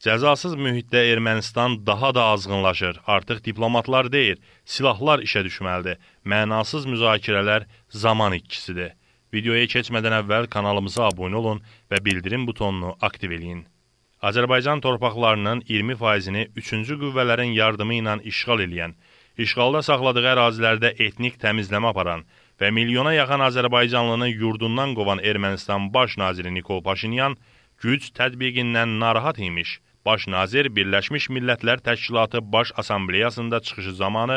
Cəzasız mühitdə Ermənistan daha da azğınlaşır. Artıq diplomatlar deyil, silahlar işə düşməlidir. Mənasız müzakirələr zaman itkisidir. Videoya keçmədən əvvəl kanalımıza abunə olun və bildirim butonunu aktiv eləyin. Azərbaycan torpaqlarının 20%-ni üçüncü qüvvələrin yardımı ilə işğal eləyən, işğalda saxladığı ərazilərdə etnik təmizləmə aparan və milyona yaxın Azərbaycanlını yurdundan qovan Ermənistan baş naziri Nikol Paşinyan güc tətbiqindən narahat imiş. Baş nazir Birləşmiş Millətlər Təşkilatı Baş Assambleyasında çıxışı zamanı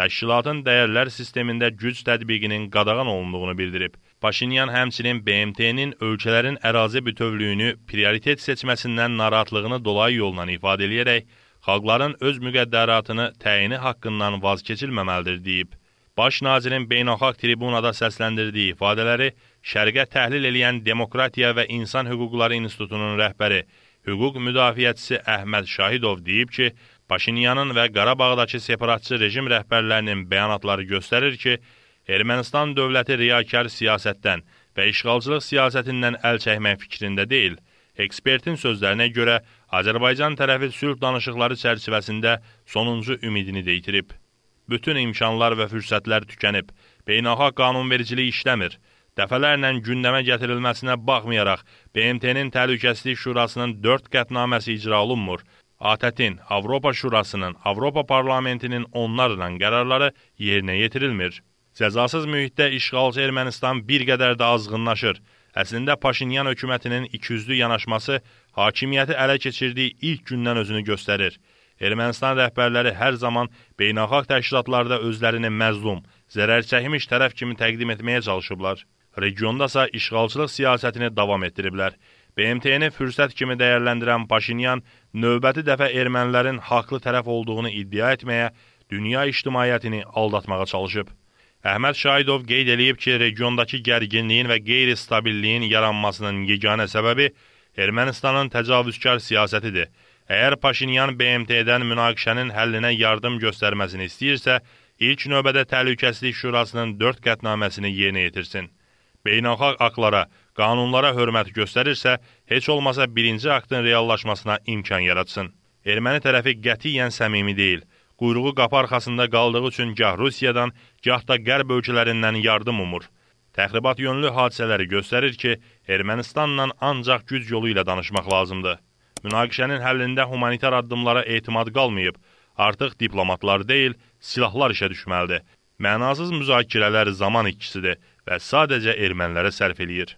təşkilatın dəyərlər sistemində güc tətbiqinin qadağan olunduğunu bildirib. Paşinyan həmçinin BMT-nin ölkələrin ərazi bütövlüyünü prioritet seçməsindən narahatlığını dolayı yolla ifadə eləyərək, xalqların öz müqəddəratını təyini haqqından vazkeçilməməlidir deyib. Baş nazirin beynəlxalq tribunada səsləndirdiyi ifadələri Şərqə təhlil eləyən Demokratiya və İnsan Hüquqları İnstitutunun rəhbəri Hüquq müdafiəçisi Əhməd Şahidov deyib ki, Paşinyanın və Qarabağdakı separatçı rejim rəhbərlərinin bəyanatları göstərir ki, Ermənistan dövləti riyakar siyasətdən və işğalcılıq siyasətindən əl çəkmək fikrində deyil. Ekspertin sözlərinə görə Azərbaycan tərəfi sülh danışıqları çərçivəsində sonuncu ümidini də itirib. Bütün imkanlar və fürsətlər tükənib, beynəlxalq qanunvericilik işləmir dəfələrlə gündəmə gətirilməsinə baxmayaraq, BMT-nin Təhlükəsizlik Şurasının 4 qətnaməsi icra olunmur. ATƏT-in, Avropa Şurasının, Avropa Parlamentinin onlarla qərarları yerinə yetirilmir. Cəzasız mühitdə işğalçı Ermənistan bir qədər də azğınlaşır. Əslində Paşinyan hökumətinin ikiyüzlü yanaşması hakimiyyəti ələ keçirdiyi ilk gündən özünü göstərir. Ermənistan rəhbərləri hər zaman beynəlxalq təşkilatlarda özlərini məzlum, zərər çəkmiş tərəf kimi təqdim etməyə çalışıblar regiondasa işğalçılıq siyasətini davam etdiriblər. BMT-ni fürsət kimi dəyərləndirən Paşinyan növbəti dəfə ermənilərin haqlı tərəf olduğunu iddia etməyə, dünya ictimaiyyətini aldatmağa çalışıb. Əhməd Şahidov qeyd eləyib ki, regiondakı gərginliyin və qeyri-stabilliyin yaranmasının yeganə səbəbi Ermənistanın təcavüzkar siyasətidir. Əgər Paşinyan BMT-dən münaqişənin həllinə yardım göstərməsini istəyirsə, ilk növbədə Təhlükəsizlik Şurasının 4 qətnaməsini yerinə yetirsin beynəlxalq haqlara, qanunlara hörmət göstərirsə, heç olmasa birinci aktın reallaşmasına imkan yaratsın. Erməni tərəfi qətiyyən səmimi deyil. Quyruğu qapı arxasında qaldığı üçün gah Rusiyadan, gah da qərb ölkələrindən yardım umur. Təxribat yönlü hadisələri göstərir ki, Ermənistanla ancaq güc yolu ilə danışmaq lazımdır. Münaqişənin həllində humanitar addımlara etimad qalmayıb, artıq diplomatlar deyil, silahlar işə düşməlidir. Mənasız müzakirələr zaman ikkisidir və sadəcə ermənilərə sərf eləyir.